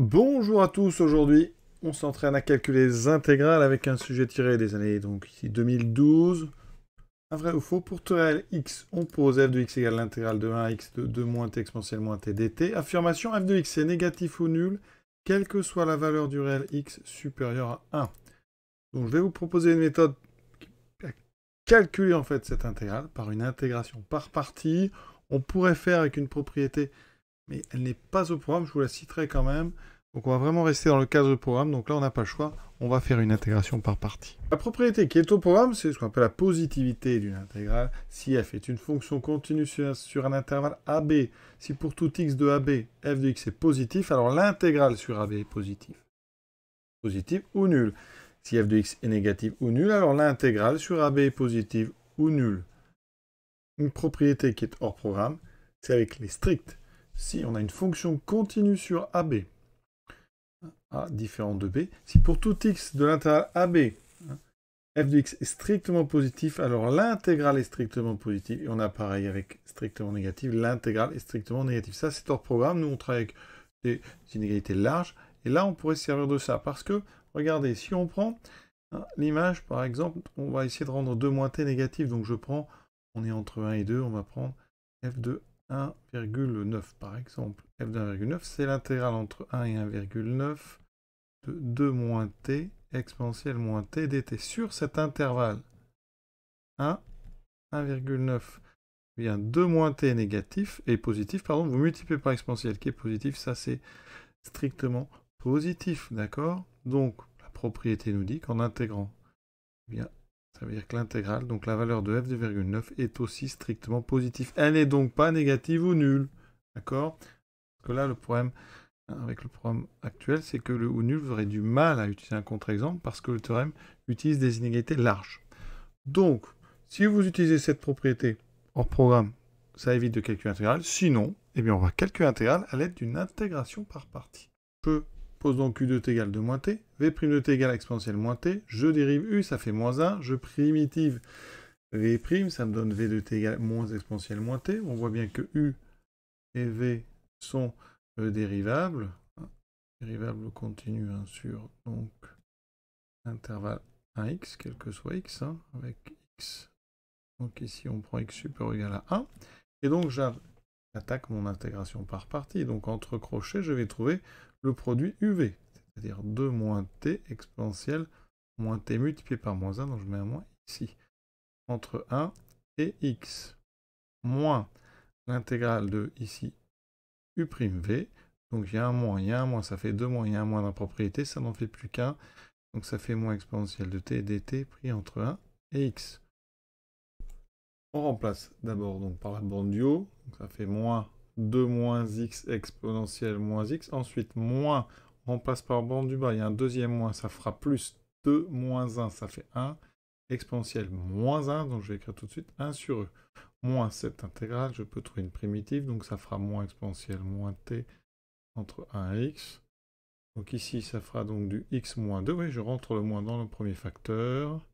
Bonjour à tous, aujourd'hui on s'entraîne à calculer les intégrales avec un sujet tiré des années donc ici 2012. Un vrai ou faux, pour tout réel x, on pose f de x égale l'intégrale de 1 à x de 2 moins t exponentielle moins t dt. Affirmation, f de x est négatif ou nul, quelle que soit la valeur du réel x supérieur à 1. Donc je vais vous proposer une méthode va calculer en fait cette intégrale par une intégration par partie. On pourrait faire avec une propriété mais elle n'est pas au programme, je vous la citerai quand même. Donc on va vraiment rester dans le cadre du programme, donc là on n'a pas le choix, on va faire une intégration par partie. La propriété qui est au programme, c'est ce qu'on appelle la positivité d'une intégrale. Si f est une fonction continue sur, un intervalle AB, si pour tout x de AB, f de x est positif, alors l'intégrale sur AB est positive. Positive ou nulle. Si f de x est négative ou nulle, alors l'intégrale sur AB est positive ou nulle. Une propriété qui est hors programme, c'est avec les strictes si on a une fonction continue sur AB, A différent de B, si pour tout x de l'intégrale AB, hein, f de x est strictement positif, alors l'intégrale est strictement positive, et on a pareil avec strictement négatif, l'intégrale est strictement négative. Ça, c'est hors programme, nous on travaille avec des inégalités larges, et là on pourrait se servir de ça, parce que, regardez, si on prend hein, l'image, par exemple, on va essayer de rendre 2 moins t négatif, donc je prends, on est entre 1 et 2, on va prendre f de 1,9 par exemple. f de 1,9, c'est l'intégrale entre 1 et 1,9 de 2 moins t exponentielle moins t dt sur cet intervalle. 1, 1,9 2 moins t négatif et positif, pardon, vous multipliez par exponentielle qui est positif, ça c'est strictement positif, d'accord Donc la propriété nous dit qu'en intégrant eh bien ça veut dire que l'intégrale, donc la valeur de f2,9 de est aussi strictement positive. Elle n'est donc pas négative ou nulle. D'accord Parce que là, le problème hein, avec le problème actuel, c'est que le ou nul, vous du mal à utiliser un contre-exemple parce que le théorème utilise des inégalités larges. Donc, si vous utilisez cette propriété hors programme, ça évite de calculer l'intégrale. Sinon, eh bien, on va calculer l'intégrale à l'aide d'une intégration par partie. Je Pose donc u de t égale 2 moins t. V' de t égale exponentielle moins t. Je dérive U, ça fait moins 1. Je primitive V', ça me donne V de t égale moins exponentielle moins t. On voit bien que U et V sont dérivables, euh, dérivables. Dérivable hein, sur donc intervalle 1x, quel que soit x, hein, avec x. Donc ici on prend x supérieur égal à 1. Et donc j'attaque mon intégration par partie. Donc entre crochets, je vais trouver le produit UV, c'est-à-dire 2 moins t exponentielle moins t multiplié par moins 1, donc je mets un moins ici, entre 1 et x, moins l'intégrale de ici u'v, donc il y a un moins, il y a un moins, ça fait 2 moins, il y a un moins dans la propriété, ça n'en fait plus qu'un, donc ça fait moins exponentielle de t dt pris entre 1 et x. On remplace d'abord donc par la bande du haut, donc ça fait moins 2 moins x exponentielle moins x. Ensuite, moins, on passe par bande du bas, il y a un deuxième moins, ça fera plus 2 moins 1, ça fait 1. Exponentielle moins 1, donc je vais écrire tout de suite 1 sur e. Moins cette intégrale, je peux trouver une primitive, donc ça fera moins exponentielle moins t entre 1 et x. Donc ici, ça fera donc du x moins 2. Oui, je rentre le moins dans le premier facteur.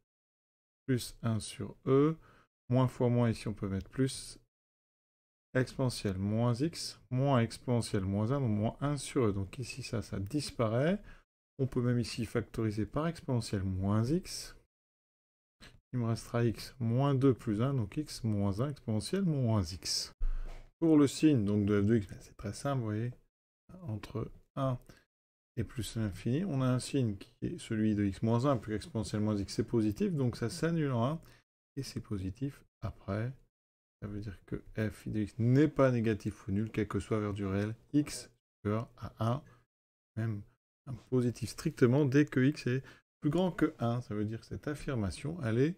Plus 1 sur e. Moins fois moins, ici on peut mettre plus exponentielle moins x, moins exponentielle moins 1, donc moins 1 sur e. Donc ici, ça, ça disparaît. On peut même ici factoriser par exponentielle moins x. Il me restera x moins 2 plus 1, donc x moins 1 exponentielle moins x. Pour le signe donc de f de x, ben, c'est très simple, vous voyez, entre 1 et plus l'infini, on a un signe qui est celui de x moins 1, puisque exponentielle moins x, c'est positif, donc ça s'annule en 1, et c'est positif après ça veut dire que f de x n'est pas négatif ou nul, quel que soit vers du réel x supérieur à 1, même un positif strictement dès que x est plus grand que 1. Ça veut dire que cette affirmation, elle est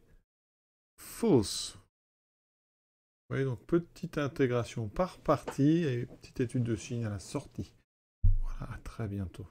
fausse. Vous voyez, donc petite intégration par partie et petite étude de signe à la sortie. Voilà, à très bientôt.